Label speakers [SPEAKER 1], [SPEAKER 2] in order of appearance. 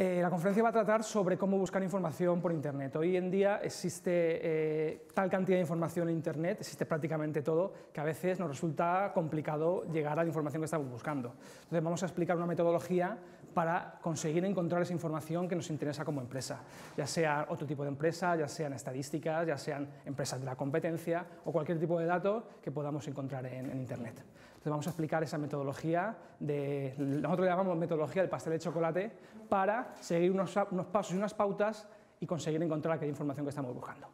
[SPEAKER 1] Eh,
[SPEAKER 2] la conferencia va a tratar sobre cómo buscar información por Internet. Hoy en día existe eh, tal cantidad de información en Internet, existe prácticamente todo, que a veces nos resulta complicado llegar a la información que estamos buscando. Entonces vamos a explicar una metodología para conseguir encontrar esa información que nos interesa como empresa, ya sea otro tipo de empresa, ya sean estadísticas, ya sean empresas de la competencia o cualquier tipo de dato que podamos encontrar en, Internet. Entonces vamos a explicar esa metodología, de, nosotros le llamamos metodología del pastel de chocolate, para seguir unos pasos y unas pautas y conseguir encontrar aquella información que estamos buscando.